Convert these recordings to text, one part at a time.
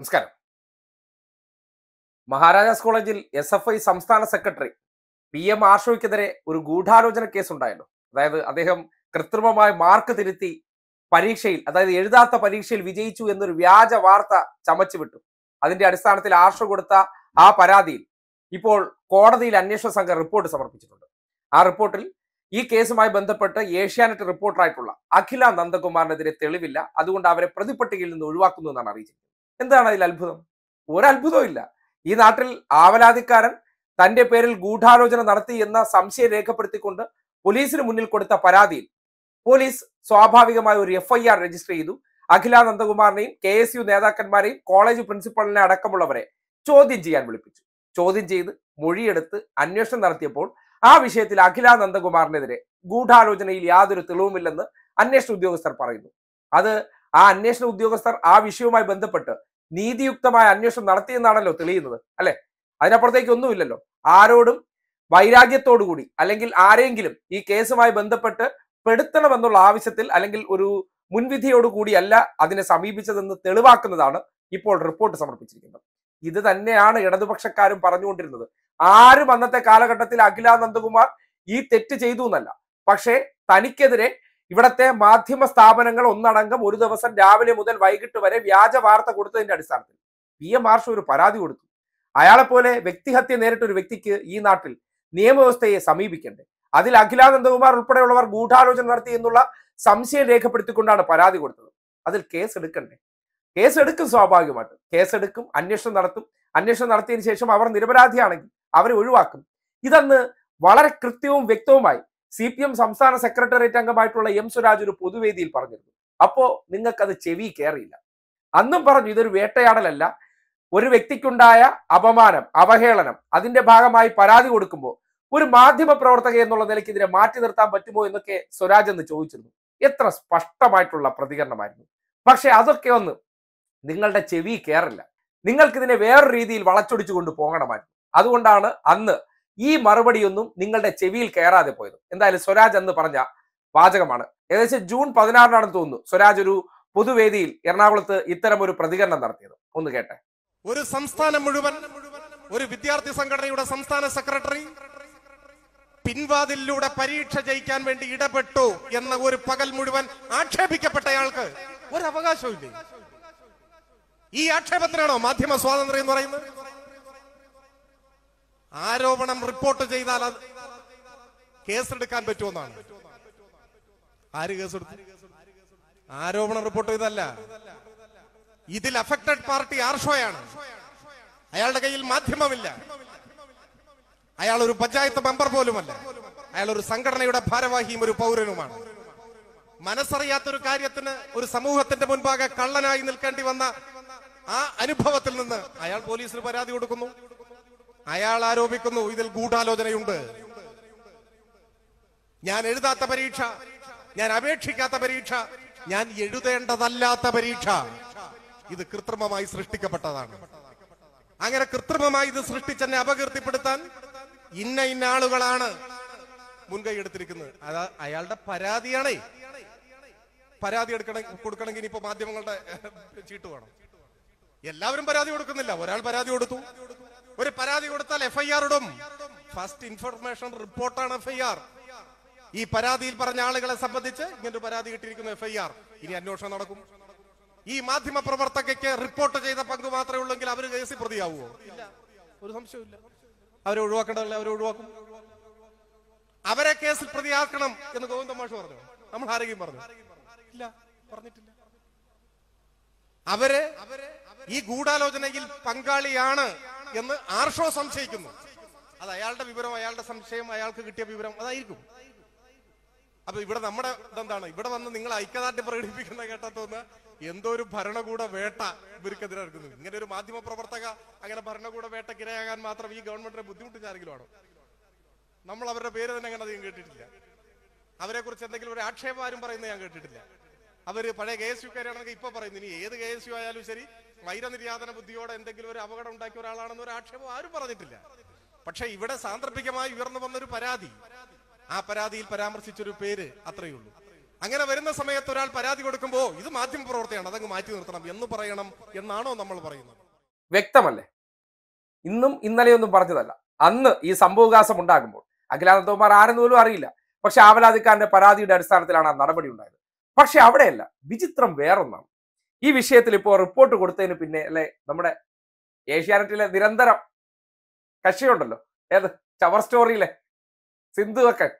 നമസ്കാരം മഹാരാജാസ് കോളേജിൽ S F I സംസ്ഥാന സെക്രട്ടറി പി എം ആഷോയ്ക്കെതിരെ ഒരു ഗൂഢാലോചന കേസ് ഉണ്ടായല്ലോ അതായത് അദ്ദേഹം കൃത്രിമമായ മാർക്ക് തിരുത്തി പരീക്ഷയിൽ അതായത് എഴുതാത്ത പരീക്ഷയിൽ വിജയിച്ചു എന്നൊരു വ്യാജ വാർത്ത ചമച്ചു വിട്ടു അതിന്റെ അടിസ്ഥാനത്തിൽ ആർഷ കൊടുത്ത ആ പരാതിയിൽ ഇപ്പോൾ കോടതിയിൽ അന്വേഷണ സംഘം റിപ്പോർട്ട് സമർപ്പിച്ചിട്ടുണ്ട് ആ റിപ്പോർട്ടിൽ ഈ കേസുമായി ബന്ധപ്പെട്ട് ഏഷ്യാനെറ്റ് റിപ്പോർട്ടറായിട്ടുള്ള അഖില നന്ദകുമാറിനെതിരെ തെളിവില്ല അതുകൊണ്ട് അവരെ പ്രതിപട്ടികയിൽ നിന്ന് ഒഴിവാക്കുന്നു എന്നാണ് അറിയിച്ചിരിക്കുന്നത് എന്താണ് അതിൽ അത്ഭുതം ഒരത്ഭുതവും ഇല്ല ഈ നാട്ടിൽ ആവലാതിക്കാരൻ തന്റെ പേരിൽ ഗൂഢാലോചന നടത്തി എന്ന സംശയം രേഖപ്പെടുത്തിക്കൊണ്ട് പോലീസിന് മുന്നിൽ കൊടുത്ത പരാതിയിൽ പോലീസ് സ്വാഭാവികമായി ഒരു എഫ്ഐആർ രജിസ്റ്റർ ചെയ്തു അഖില നന്ദകുമാറിനെയും കെ എസ് യു നേതാക്കന്മാരെയും കോളേജ് പ്രിൻസിപ്പളിനെ അടക്കമുള്ളവരെ ചോദ്യം ചെയ്യാൻ വിളിപ്പിച്ചു ചോദ്യം ചെയ്ത് മൊഴിയെടുത്ത് അന്വേഷണം നടത്തിയപ്പോൾ ആ വിഷയത്തിൽ അഖില നന്ദകുമാറിനെതിരെ ഗൂഢാലോചനയിൽ യാതൊരു തെളിവുമില്ലെന്ന് അന്വേഷണ ഉദ്യോഗസ്ഥർ പറയുന്നു അത് ആ അന്വേഷണ ഉദ്യോഗസ്ഥർ ആ വിഷയവുമായി ബന്ധപ്പെട്ട് നീതിയുക്തമായ അന്വേഷണം നടത്തിയെന്നാണല്ലോ തെളിയുന്നത് അല്ലെ അതിനപ്പുറത്തേക്ക് ഒന്നുമില്ലല്ലോ ആരോടും വൈരാഗ്യത്തോടുകൂടി അല്ലെങ്കിൽ ആരെങ്കിലും ഈ കേസുമായി ബന്ധപ്പെട്ട് പെടുത്തണമെന്നുള്ള ആവശ്യത്തിൽ അല്ലെങ്കിൽ ഒരു മുൻവിധിയോടുകൂടിയല്ല അതിനെ സമീപിച്ചതെന്ന് തെളിവാക്കുന്നതാണ് ഇപ്പോൾ റിപ്പോർട്ട് സമർപ്പിച്ചിരിക്കുന്നത് ഇത് തന്നെയാണ് ഇടതുപക്ഷക്കാരും പറഞ്ഞുകൊണ്ടിരുന്നത് ആരും അന്നത്തെ കാലഘട്ടത്തിൽ അഖില നന്ദകുമാർ ഈ തെറ്റ് ചെയ്തു എന്നല്ല പക്ഷേ തനിക്കെതിരെ ഇവിടത്തെ മാധ്യമ സ്ഥാപനങ്ങൾ ഒന്നടങ്കം ഒരു ദിവസം രാവിലെ മുതൽ വൈകിട്ട് വരെ വ്യാജ വാർത്ത കൊടുത്തതിന്റെ അടിസ്ഥാനത്തിൽ പി എം മാർഷ് ഒരു പരാതി കൊടുത്തു അയാളെപ്പോലെ വ്യക്തിഹത്യ നേരിട്ട ഒരു വ്യക്തിക്ക് ഈ നാട്ടിൽ നിയമവ്യവസ്ഥയെ സമീപിക്കണ്ടേ അതിൽ അഖിലാനന്ദകുമാർ ഉൾപ്പെടെയുള്ളവർ ഗൂഢാലോചന നടത്തി എന്നുള്ള സംശയം രേഖപ്പെടുത്തിക്കൊണ്ടാണ് പരാതി കൊടുത്തത് അതിൽ കേസ് എടുക്കണ്ടേ കേസ് എടുക്കും കേസ് കേസെടുക്കും അന്വേഷണം നടത്തും അന്വേഷണം നടത്തിയതിനു ശേഷം അവർ നിരപരാധിയാണെങ്കിൽ അവരെ ഒഴിവാക്കും ഇതന്ന് വളരെ കൃത്യവും വ്യക്തവുമായി സി പി എം സംസ്ഥാന സെക്രട്ടേറിയറ്റ് അംഗമായിട്ടുള്ള എം സുരാജ് ഒരു പൊതുവേദിയിൽ പറഞ്ഞിരുന്നു നിങ്ങൾക്ക് നിങ്ങൾക്കത് ചെവി കയറിയില്ല അന്നും പറഞ്ഞു ഇതൊരു വേട്ടയാടലല്ല ഒരു വ്യക്തിക്കുണ്ടായ അപമാനം അവഹേളനം അതിന്റെ ഭാഗമായി പരാതി കൊടുക്കുമ്പോൾ ഒരു മാധ്യമ പ്രവർത്തക എന്നുള്ള നിലയ്ക്ക് ഇതിനെ മാറ്റി നിർത്താൻ പറ്റുമോ എന്നൊക്കെ സ്വരാജ് എന്ന് ചോദിച്ചിരുന്നു എത്ര സ്പഷ്ടമായിട്ടുള്ള പ്രതികരണമായിരുന്നു പക്ഷെ അതൊക്കെ ഒന്ന് നിങ്ങളുടെ ചെവി കയറില്ല നിങ്ങൾക്കിതിനെ വേറെ രീതിയിൽ വളച്ചൊടിച്ചു കൊണ്ട് പോകണമായിരുന്നു അതുകൊണ്ടാണ് അന്ന് ഈ മറുപടിയൊന്നും നിങ്ങളുടെ ചെവിയിൽ കയറാതെ പോയത് എന്തായാലും സ്വരാജ് എന്ന് പറഞ്ഞ വാചകമാണ് ഏകദേശം ജൂൺ പതിനാറിനാണെന്ന് തോന്നുന്നു സ്വരാജ് ഒരു പൊതുവേദിയിൽ എറണാകുളത്ത് ഇത്തരം ഒരു പ്രതികരണം നടത്തിയത് ഒന്ന് കേട്ടെ ഒരു സംസ്ഥാനം മുഴുവൻ ഒരു വിദ്യാർത്ഥി സംഘടനയുടെ സംസ്ഥാന സെക്രട്ടറി പിൻവാതിലൂടെ പരീക്ഷ ജയിക്കാൻ വേണ്ടി ഇടപെട്ടു എന്ന ഒരു പകൽ മുഴുവൻ ആക്ഷേപിക്കപ്പെട്ടയാൾക്ക് ഒരു അവകാശമില്ലേ ഈ ആക്ഷേപത്തിനാണോ മാധ്യമ സ്വാതന്ത്ര്യം എന്ന് പറയുന്നത് ആരോപണം റിപ്പോർട്ട് ചെയ്താൽ അത് കേസെടുക്കാൻ പറ്റുമെന്നാണ് ആര് കേസെടുത്തു ആരോപണം റിപ്പോർട്ട് ചെയ്തല്ല ഇതിൽ അഫക്റ്റഡ് പാർട്ടി ആർഷോയാണ് അയാളുടെ കയ്യിൽ മാധ്യമമില്ല അയാൾ ഒരു പഞ്ചായത്ത് മെമ്പർ പോലുമല്ല അയാൾ ഒരു സംഘടനയുടെ ഭാരവാഹിയും ഒരു പൗരനുമാണ് മനസ്സറിയാത്തൊരു കാര്യത്തിന് ഒരു സമൂഹത്തിന്റെ മുൻപാകെ കള്ളനായി നിൽക്കേണ്ടി വന്ന ആ അനുഭവത്തിൽ നിന്ന് അയാൾ പോലീസിന് പരാതി കൊടുക്കുന്നു അയാൾ ആരോപിക്കുന്നു ഇതിൽ ഗൂഢാലോചനയുണ്ട് ഞാൻ എഴുതാത്ത പരീക്ഷ ഞാൻ അപേക്ഷിക്കാത്ത പരീക്ഷ ഞാൻ എഴുതേണ്ടതല്ലാത്ത പരീക്ഷ ഇത് കൃത്രിമമായി സൃഷ്ടിക്കപ്പെട്ടതാണ് അങ്ങനെ കൃത്രിമമായി ഇത് സൃഷ്ടിച്ചെന്നെ അപകീർത്തിപ്പെടുത്താൻ ഇന്ന ഇന്ന ആളുകളാണ് മുൻകൈ എടുത്തിരിക്കുന്നത് അത് അയാളുടെ പരാതിയാണേ പരാതി എടുക്കണ കൊടുക്കണമെങ്കിൽ ഇനിയിപ്പോ മാധ്യമങ്ങളുടെ ചീട്ട് വേണം എല്ലാവരും പരാതി കൊടുക്കുന്നില്ല ഒരാൾ പരാതി കൊടുത്തു ഒരു പരാതി കൊടുത്താൽ എഫ്ഐആർ ഇടും ഫസ്റ്റ് ഇൻഫർമേഷൻ റിപ്പോർട്ടാണ് എഫ്ഐആർ ഈ പരാതിയിൽ പറഞ്ഞ ആളുകളെ സംബന്ധിച്ച് ഇങ്ങനൊരു പരാതി കിട്ടിയിരിക്കുന്നു എഫ്ഐആർ ഇനി അന്വേഷണം നടക്കും ഈ മാധ്യമ പ്രവർത്തകയ്ക്ക് റിപ്പോർട്ട് ചെയ്ത പങ്ക് മാത്രമേ ഉള്ളെങ്കിൽ അവർ കേസിൽ പ്രതിയാവുമോ ഒരു സംശയമില്ല അവരെ ഒഴിവാക്കേണ്ടതല്ല അവരെ ഒഴിവാക്കും അവരെ കേസിൽ പ്രതിയാക്കണം എന്ന് ഗോവിന്ദ മാഷ് പറഞ്ഞു നമ്മൾ ആരെങ്കിലും പറഞ്ഞു ഇല്ല പറഞ്ഞിട്ടില്ല അവര് ഈ ഗൂഢാലോചനയിൽ പങ്കാളിയാണ് എന്ന് ആർഷോ സംശയിക്കുന്നു അത് അയാളുടെ വിവരം അയാളുടെ സംശയം അയാൾക്ക് കിട്ടിയ വിവരം അതായിരിക്കും അപ്പൊ ഇവിടെ നമ്മുടെ ഇതെന്താണ് ഇവിടെ വന്ന് നിങ്ങൾ ഐക്യദാർഢ്യം പ്രകടിപ്പിക്കുന്ന കേട്ടത്തോന്ന് എന്തോ ഒരു ഭരണകൂട വേട്ട ഇവർക്കെതിരെ എടുക്കുന്നു ഇങ്ങനെ ഒരു മാധ്യമ പ്രവർത്തക അങ്ങനെ ഭരണകൂട വേട്ടക്കിരയാകാൻ മാത്രം ഈ ഗവൺമെന്റിനെ ബുദ്ധിമുട്ടിച്ച ആരെങ്കിലും ആണോ നമ്മൾ അവരുടെ പേര് തന്നെ അങ്ങനെ അധികം കേട്ടിട്ടില്ല അവരെ കുറിച്ച് എന്തെങ്കിലും ഒരു ആക്ഷേപം ആരും പറയുന്നത് ഞാൻ കേട്ടിട്ടില്ല അവർ പഴയ കെ എസ് യുക്കാരാണെങ്കിൽ ഇപ്പൊ പറയുന്നു ഇനി ഏത് കെ എസ് യു ആയാലും ശരി വൈരനിര്യാതന ബുദ്ധിയോടെ എന്തെങ്കിലും ഒരു അപകടം ഉണ്ടാക്കിയ ഒരാളാണെന്ന് ഒരു ആക്ഷേപം ആരും പറഞ്ഞിട്ടില്ല പക്ഷെ ഇവിടെ സാന്ദർഭികമായി ഉയർന്നു വന്നൊരു പരാതി ആ പരാതിയിൽ പരാമർശിച്ചൊരു പേര് അത്രയേ ഉള്ളൂ അങ്ങനെ വരുന്ന സമയത്ത് ഒരാൾ പരാതി കൊടുക്കുമ്പോൾ ഇത് മാധ്യമ പ്രവർത്തിയാണ് അതങ്ങ് മാറ്റി നിർത്തണം എന്ന് പറയണം എന്നാണോ നമ്മൾ പറയുന്നത് വ്യക്തമല്ലേ ഇന്നും ഇന്നലെയൊന്നും പറഞ്ഞതല്ല അന്ന് ഈ സംഭവകാശം ഉണ്ടാകുമ്പോൾ അഖിലാനന്ദകുമാർ ആരെന്നോലും പോലും അറിയില്ല പക്ഷെ ആവലാതിക്കാരന്റെ പരാതിയുടെ അടിസ്ഥാനത്തിലാണ് ആ നടപടി ഉണ്ടായത് പക്ഷെ അവിടെയല്ല വിചിത്രം വേറൊന്നാണ് ഈ വിഷയത്തിൽ ഇപ്പോൾ റിപ്പോർട്ട് കൊടുത്തതിന് പിന്നെ അല്ലെ നമ്മുടെ ഏഷ്യാനെറ്റിലെ നിരന്തരം കക്ഷിയുണ്ടല്ലോ ഏത് ചവർ സ്റ്റോറിയിലെ സിന്ധുവക്കൻ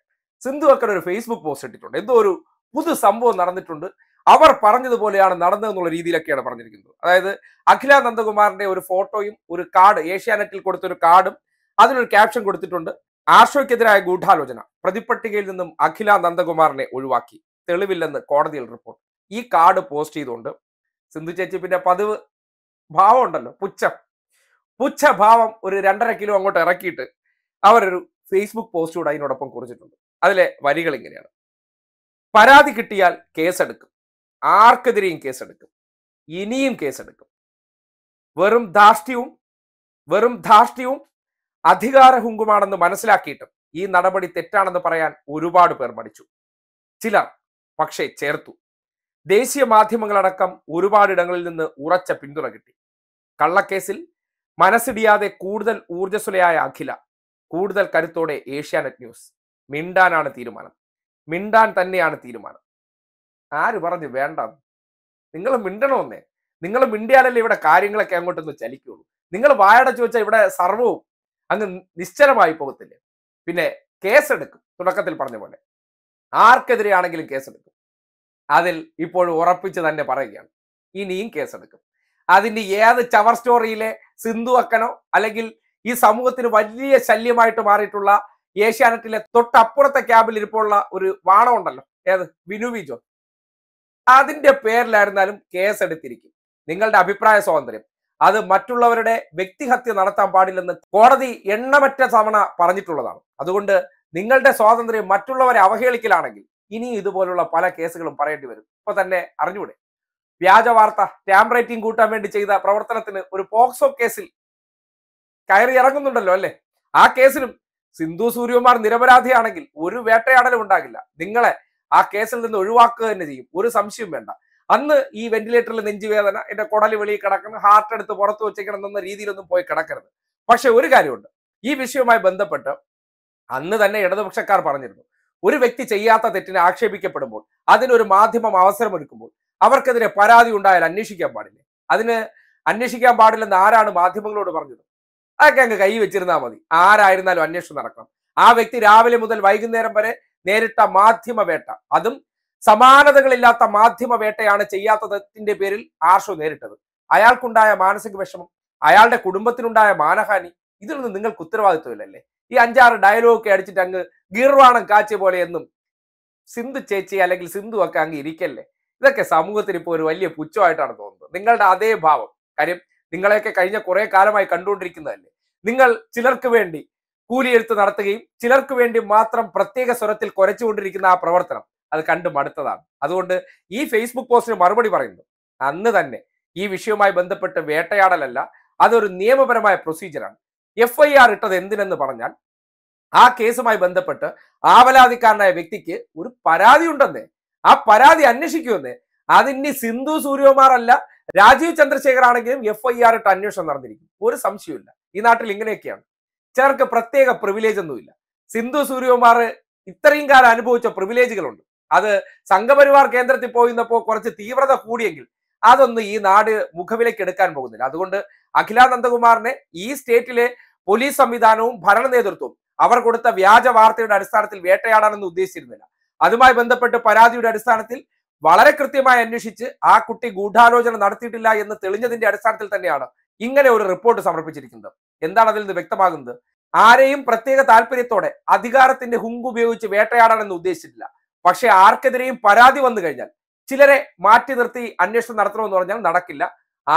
സിന്ധുവക്കൻ ഒരു ഫേസ്ബുക്ക് പോസ്റ്റ് ഇട്ടിട്ടുണ്ട് എന്തോ ഒരു പുതു സംഭവം നടന്നിട്ടുണ്ട് അവർ പറഞ്ഞതുപോലെയാണ് നടന്നതെന്നുള്ള രീതിയിലൊക്കെയാണ് പറഞ്ഞിരിക്കുന്നത് അതായത് അഖില നന്ദകുമാറിന്റെ ഒരു ഫോട്ടോയും ഒരു കാർഡ് ഏഷ്യാനെറ്റിൽ കൊടുത്തൊരു കാർഡും അതിനൊരു ക്യാപ്ഷൻ കൊടുത്തിട്ടുണ്ട് ആർഷോയ്ക്കെതിരായ ഗൂഢാലോചന പ്രതിപ്പട്ടികയിൽ നിന്നും അഖില നന്ദകുമാറിനെ ഒഴിവാക്കി തെളിവില്ലെന്ന് കോടതിയിൽ റിപ്പോർട്ട് ഈ കാർഡ് പോസ്റ്റ് ചെയ്തുകൊണ്ട് സിന്ധു ചേച്ചി പിന്നെ പതിവ് ഭാവം ഉണ്ടല്ലോ പുച്ഛം പുച്ഛഭാവം ഒരു രണ്ടര കിലോ അങ്ങോട്ട് ഇറക്കിയിട്ട് അവരൊരു ഫേസ്ബുക്ക് പോസ്റ്റ് കൂടെ അതിനോടൊപ്പം കുറിച്ചിട്ടുണ്ട് അതിലെ വരികൾ ഇങ്ങനെയാണ് പരാതി കിട്ടിയാൽ കേസെടുക്കും ആർക്കെതിരെയും കേസെടുക്കും ഇനിയും കേസെടുക്കും വെറും ധാർഷ്ട്യവും വെറും ധാർഷ്ട്യവും അധികാര ഹുങ്കുമാണെന്ന് മനസ്സിലാക്കിയിട്ടും ഈ നടപടി തെറ്റാണെന്ന് പറയാൻ ഒരുപാട് പേർ മടിച്ചു ചിലർ പക്ഷേ ചേർത്തു ദേശീയ മാധ്യമങ്ങളടക്കം ഒരുപാടിടങ്ങളിൽ നിന്ന് ഉറച്ച പിന്തുണ കിട്ടി കള്ളക്കേസിൽ മനസ്സിടിയാതെ കൂടുതൽ ഊർജ്ജസ്വലയായ അഖില കൂടുതൽ കരുത്തോടെ ഏഷ്യാനെറ്റ് ന്യൂസ് മിണ്ടാനാണ് തീരുമാനം മിണ്ടാൻ തന്നെയാണ് തീരുമാനം ആര് പറഞ്ഞു വേണ്ട നിങ്ങൾ മിണ്ടണമെന്നേ നിങ്ങൾ മിണ്ടിയാലല്ലേ ഇവിടെ കാര്യങ്ങളൊക്കെ അങ്ങോട്ടൊന്ന് ചലിക്കുള്ളൂ നിങ്ങൾ വായടച്ചു വെച്ചാൽ ഇവിടെ സർവവും അങ്ങ് നിശ്ചലമായി പോകത്തില്ലേ പിന്നെ കേസെടുക്കും തുടക്കത്തിൽ പറഞ്ഞ പോലെ ആർക്കെതിരെയാണെങ്കിലും കേസെടുക്കും അതിൽ ഇപ്പോൾ ഉറപ്പിച്ച് തന്നെ പറയുകയാണ് ഇനിയും കേസെടുക്കും അതിൻ്റെ ഏത് ചവർ സ്റ്റോറിയിലെ സിന്ധു അക്കനോ അല്ലെങ്കിൽ ഈ സമൂഹത്തിന് വലിയ ശല്യമായിട്ട് മാറിയിട്ടുള്ള ഏഷ്യാനെറ്റിലെ തൊട്ടപ്പുറത്തെ ക്യാബിൽ ഇരിപ്പുള്ള ഒരു വാണം ഉണ്ടല്ലോ ഏത് വിനുവി ജോൺ അതിന്റെ പേരിലായിരുന്നാലും കേസെടുത്തിരിക്കും നിങ്ങളുടെ അഭിപ്രായ സ്വാതന്ത്ര്യം അത് മറ്റുള്ളവരുടെ വ്യക്തിഹത്യ നടത്താൻ പാടില്ലെന്ന് കോടതി എണ്ണമറ്റ തവണ പറഞ്ഞിട്ടുള്ളതാണ് അതുകൊണ്ട് നിങ്ങളുടെ സ്വാതന്ത്ര്യം മറ്റുള്ളവരെ അവഹേളിക്കലാണെങ്കിൽ ഇനി ഇതുപോലുള്ള പല കേസുകളും പറയേണ്ടി വരും ഇപ്പൊ തന്നെ അറിഞ്ഞൂടെ വ്യാജ വാർത്ത സ്റ്റാമ്പ് റേറ്റിംഗ് കൂട്ടാൻ വേണ്ടി ചെയ്ത പ്രവർത്തനത്തിന് ഒരു പോക്സോ കേസിൽ കയറി ഇറങ്ങുന്നുണ്ടല്ലോ അല്ലെ ആ കേസിലും സിന്ധു സൂര്യകുമാർ നിരപരാധിയാണെങ്കിൽ ഒരു വേട്ടയാടലും ഉണ്ടാകില്ല നിങ്ങളെ ആ കേസിൽ നിന്ന് ഒഴിവാക്കുക തന്നെ ചെയ്യും ഒരു സംശയം വേണ്ട അന്ന് ഈ വെന്റിലേറ്ററിൽ നെഞ്ചുവേദന എന്റെ കുടലി വെളിയിൽ കിടക്കണം ഹാർട്ട് എടുത്ത് പുറത്ത് വെച്ചേക്കണം എന്ന രീതിയിലൊന്നും പോയി കിടക്കരുത് പക്ഷെ ഒരു കാര്യമുണ്ട് ഈ വിഷയവുമായി ബന്ധപ്പെട്ട് അന്ന് തന്നെ ഇടതുപക്ഷക്കാർ പറഞ്ഞിരുന്നു ഒരു വ്യക്തി ചെയ്യാത്ത തെറ്റിനെ ആക്ഷേപിക്കപ്പെടുമ്പോൾ അതിനൊരു മാധ്യമം അവസരമൊരുക്കുമ്പോൾ അവർക്കെതിരെ പരാതി ഉണ്ടായാൽ അന്വേഷിക്കാൻ പാടില്ല അതിന് അന്വേഷിക്കാൻ പാടില്ലെന്ന് ആരാണ് മാധ്യമങ്ങളോട് പറഞ്ഞത് അതൊക്കെ അങ്ങ് കൈ വെച്ചിരുന്നാൽ മതി ആരായിരുന്നാലും അന്വേഷണം നടക്കണം ആ വ്യക്തി രാവിലെ മുതൽ വൈകുന്നേരം വരെ നേരിട്ട മാധ്യമ വേട്ട അതും സമാനതകളില്ലാത്ത മാധ്യമ വേട്ടയാണ് ചെയ്യാത്തതിന്റെ പേരിൽ ആർഷോ നേരിട്ടത് അയാൾക്കുണ്ടായ മാനസിക വിഷമം അയാളുടെ കുടുംബത്തിനുണ്ടായ മാനഹാനി ഇതിൽ നിന്ന് നിങ്ങൾക്ക് ഉത്തരവാദിത്വമില്ലല്ലേ ഈ അഞ്ചാറ് ഡയലോഗൊക്കെ അടിച്ചിട്ട് അങ്ങ് ഗീർവാണം കാച്ച പോലെ എന്നും സിന്ധു ചേച്ചി അല്ലെങ്കിൽ സിന്ധു ഒക്കെ അങ്ങ് ഇരിക്കല്ലേ ഇതൊക്കെ സമൂഹത്തിന് ഇപ്പോൾ ഒരു വലിയ പുച്ഛമായിട്ടാണ് തോന്നുന്നത് നിങ്ങളുടെ അതേ ഭാവം കാര്യം നിങ്ങളെയൊക്കെ കഴിഞ്ഞ കുറെ കാലമായി കണ്ടുകൊണ്ടിരിക്കുന്നതല്ലേ നിങ്ങൾ ചിലർക്ക് വേണ്ടി കൂലിയെഴുത്ത് നടത്തുകയും ചിലർക്ക് വേണ്ടി മാത്രം പ്രത്യേക സ്വരത്തിൽ കുരച്ചുകൊണ്ടിരിക്കുന്ന ആ പ്രവർത്തനം അത് കണ്ടു മടുത്തതാണ് അതുകൊണ്ട് ഈ ഫേസ്ബുക്ക് പോസ്റ്റിന് മറുപടി പറയുന്നു അന്ന് തന്നെ ഈ വിഷയവുമായി ബന്ധപ്പെട്ട് വേട്ടയാടലല്ല അതൊരു നിയമപരമായ പ്രൊസീജിയറാണ് എഫ് ഐ ആർ ഇട്ടത് എന്തിനെന്ന് പറഞ്ഞാൽ ആ കേസുമായി ബന്ധപ്പെട്ട് ആവലാതിക്കാരനായ വ്യക്തിക്ക് ഒരു പരാതി ഉണ്ടെന്നേ ആ പരാതി അന്വേഷിക്കുമെന്നേ അതിനി സിന്ധു സൂര്യകുമാർ അല്ല രാജീവ് ചന്ദ്രശേഖർ ആണെങ്കിലും എഫ് ഐ ആർ ഇട്ട് അന്വേഷണം നടന്നിരിക്കും ഒരു സംശയമില്ല ഈ നാട്ടിൽ ഇങ്ങനെയൊക്കെയാണ് ചിലർക്ക് പ്രത്യേക പ്രിവിലേജ് ഒന്നുമില്ല സിന്ധു സൂര്യകുമാർ ഇത്രയും കാലം അനുഭവിച്ച പ്രിവിലേജുകളുണ്ട് അത് സംഘപരിവാർ കേന്ദ്രത്തിൽ പോയിരുന്നപ്പോൾ കുറച്ച് തീവ്രത കൂടിയെങ്കിൽ അതൊന്നും ഈ നാട് മുഖവിലേക്ക് എടുക്കാൻ പോകുന്നില്ല അതുകൊണ്ട് അഖില നന്ദകുമാറിനെ ഈ സ്റ്റേറ്റിലെ പോലീസ് സംവിധാനവും ഭരണ നേതൃത്വവും അവർ കൊടുത്ത വ്യാജ വാർത്തയുടെ അടിസ്ഥാനത്തിൽ വേട്ടയാടാനൊന്നും ഉദ്ദേശിച്ചിരുന്നില്ല അതുമായി ബന്ധപ്പെട്ട് പരാതിയുടെ അടിസ്ഥാനത്തിൽ വളരെ കൃത്യമായി അന്വേഷിച്ച് ആ കുട്ടി ഗൂഢാലോചന നടത്തിയിട്ടില്ല എന്ന് തെളിഞ്ഞതിന്റെ അടിസ്ഥാനത്തിൽ തന്നെയാണ് ഇങ്ങനെ ഒരു റിപ്പോർട്ട് സമർപ്പിച്ചിരിക്കുന്നത് എന്താണ് അതിൽ നിന്ന് വ്യക്തമാകുന്നത് ആരെയും പ്രത്യേക താല്പര്യത്തോടെ അധികാരത്തിന്റെ ഹുങ്ക് ഉപയോഗിച്ച് വേട്ടയാടാനൊന്നും ഉദ്ദേശിച്ചിട്ടില്ല പക്ഷെ ആർക്കെതിരെയും പരാതി വന്നു കഴിഞ്ഞാൽ ചിലരെ മാറ്റി നിർത്തി അന്വേഷണം നടത്തണമെന്ന് പറഞ്ഞാൽ നടക്കില്ല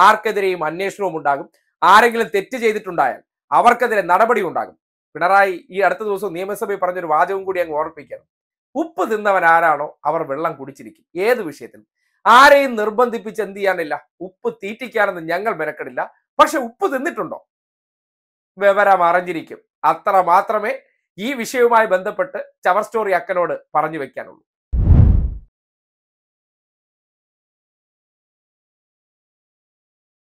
ആർക്കെതിരെയും അന്വേഷണവും ഉണ്ടാകും ആരെങ്കിലും തെറ്റ് ചെയ്തിട്ടുണ്ടായാൽ അവർക്കെതിരെ നടപടി ഉണ്ടാകും പിണറായി ഈ അടുത്ത ദിവസം നിയമസഭയിൽ പറഞ്ഞൊരു വാചകം കൂടി അങ്ങ് ഓർപ്പിക്കണം ഉപ്പ് തിന്നവൻ ആരാണോ അവർ വെള്ളം കുടിച്ചിരിക്കും ഏത് വിഷയത്തിൽ ആരെയും നിർബന്ധിപ്പിച്ച് എന്ത് ചെയ്യാനില്ല ഉപ്പ് തീറ്റിക്കാനെന്ന് ഞങ്ങൾ മെനക്കെടില്ല പക്ഷെ ഉപ്പ് തിന്നിട്ടുണ്ടോ വിവരം അറിഞ്ഞിരിക്കും അത്ര മാത്രമേ ഈ വിഷയവുമായി ബന്ധപ്പെട്ട് ചവർ സ്റ്റോറി അക്കനോട് പറഞ്ഞു വെക്കാനുള്ളൂ